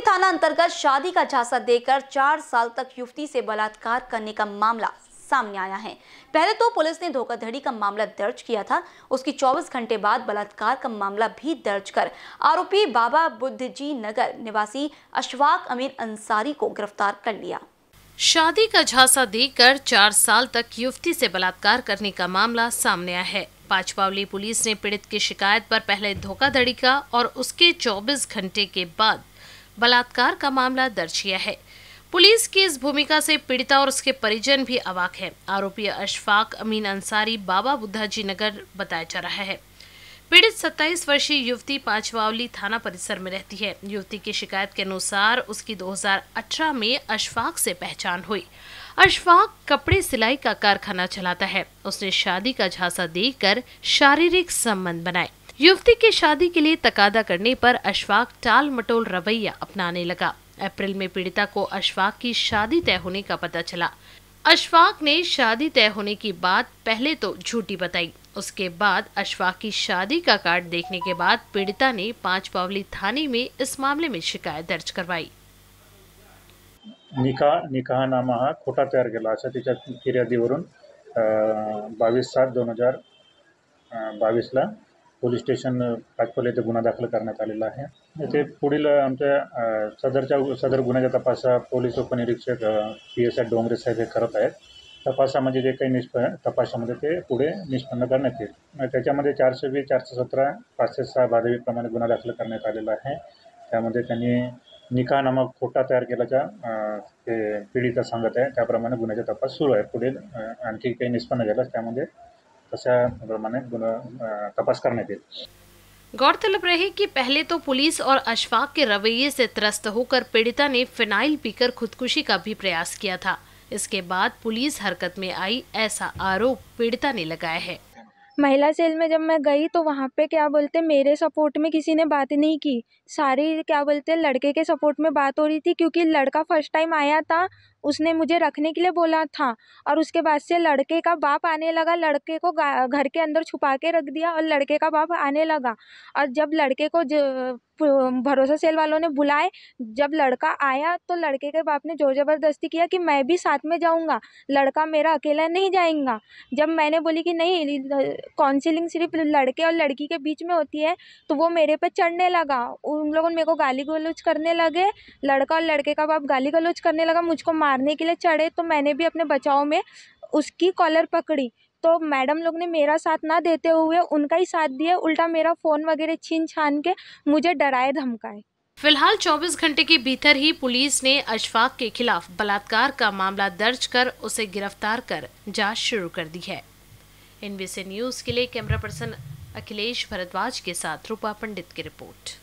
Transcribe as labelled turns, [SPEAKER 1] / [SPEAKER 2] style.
[SPEAKER 1] कोतवाली थाना अंतर्गत शादी का झांसा देकर चार साल तक युवती से बलात्कार करने का मामला सामने आया है पहले तो पुलिस ने धोखाधड़ी का मामला दर्ज किया था उसकी 24 घंटे बाद बलात्कार का मामला भी दर्ज कर आरोपी बाबा बुद्धजी नगर निवासी अशफाक अमीर अंसारी को गिरफ्तार कर लिया
[SPEAKER 2] शादी का झांसा देकर चार साल तक युवती से बलात्कार करने का मामला सामने आया है पाचपावली पुलिस ने पीड़ित की शिकायत पर पहले धोखाधड़ी का और उसके 24 घंटे के बाद बलात्कार का मामला दर्ज किया है पुलिस की इस भूमिका से पीड़िता और उसके परिजन भी अवाक हैं आरोपी अशफाक अमीन अंसारी बाबा बुद्धा जी नगर बताया जा रहा है पीड़ित 27 वर्षीय युवती पांचवावली थाना परिसर में रहती है युवती की शिकायत के अनुसार उसकी 2018 में अशफाक से पहचान हुई अशफाक कपड़े सिलाई का कारखाना चलाता है उसने शादी का झांसा देकर शारीरिक संबंध बनाए युवती की शादी के लिए तकादा करने पर अशफाक टाल मटोल रवैया अपनाने लगा अप्रैल में पीड़िता को अशफाक की शादी तय होने का पता चला अशफाक ने शादी तय होने की बात पहले तो झूठी बताई उसके बाद अशफाक की शादी का कार्ड देखने के बाद पीड़िता ने पांच पावली थाने में इस मामले में शिकायत दर्ज करवाई
[SPEAKER 3] निकाह नामा हा खोटा तैयार केला अशा तिच्या अं, बावीस सात दोन हजार अं, बावीसला पोलीस स्टेशन पाटपोल येथे गुन्हा दाखल करण्यात आलेला आहे येथे पुढील आमच्या सदरच्या सदर गुन्ह्याचा तपास पोलीस उपनिरीक्षक पी एस आय डोंगरे साहेब हे करत आहेत तपासामध्ये म्हणजे जे काही निष्प तपासामध्ये ते पुढे निष्पन्न करण्यात येईल त्याच्यामध्ये चारशे वीस चारशे सतरा पाचशे सहा बारावीप्रमाणे गुन्हा दाखल करण्यात आलेला आहे त्यामध्ये त्यांनी निकाह नामक खोटा तयार केल्याच्या ते पीडिता सांगत आहे त्याप्रमाणे गुन्ह्याचा तपास सुरू आहे पुढील आणखी काही निष्पन्न झाल्यास त्यामध्ये तपास
[SPEAKER 2] गौरतलब रहे कि पहले तो पुलिस और अशफाक के रवैये से त्रस्त होकर पीड़िता ने फिनाइल पीकर खुदकुशी का भी प्रयास किया था इसके बाद पुलिस हरकत में आई ऐसा आरोप पीड़िता ने लगाया है
[SPEAKER 4] महिला सेल में जब मैं गई तो वहाँ पे क्या बोलते मेरे सपोर्ट में किसी ने बात नहीं की सारी क्या बोलते लड़के के सपोर्ट में बात हो रही थी क्योंकि लड़का फर्स्ट टाइम आया था उसने मुझे रखने के लिए बोला था और उसके बाद से लड़के का बाप आने लगा लड़के को घर के अंदर छुपा के रख दिया और लड़के का बाप आने लगा और जब लड़के को भरोसा सेल वालों ने बुलाए जब लड़का आया तो लड़के के बाप ने जोर ज़बरदस्ती किया कि मैं भी साथ में जाऊंगा लड़का मेरा अकेला नहीं जाएगा जब मैंने बोली कि नहीं काउंसिलिंग सिर्फ लड़के और लड़की के बीच में होती है तो वो मेरे पर चढ़ने लगा उन लोगों ने मेरे को गाली गलोच करने लगे लड़का और लड़के का बाप गाली गलोच करने लगा मुझको मार मारने के लिए चढ़े तो मैंने भी अपने बचाव में उसकी कॉलर पकड़ी तो मैडम लोग ने मेरा साथ ना देते हुए उनका ही साथ दिया उल्टा मेरा फ़ोन वगैरह छीन छान के मुझे डराए धमकाए
[SPEAKER 2] फिलहाल 24 घंटे के भीतर ही पुलिस ने अशफाक के खिलाफ बलात्कार का मामला दर्ज कर उसे गिरफ्तार कर जांच शुरू कर दी है एनबीसी न्यूज के लिए कैमरा पर्सन अखिलेश भरद्वाज के साथ रूपा पंडित की रिपोर्ट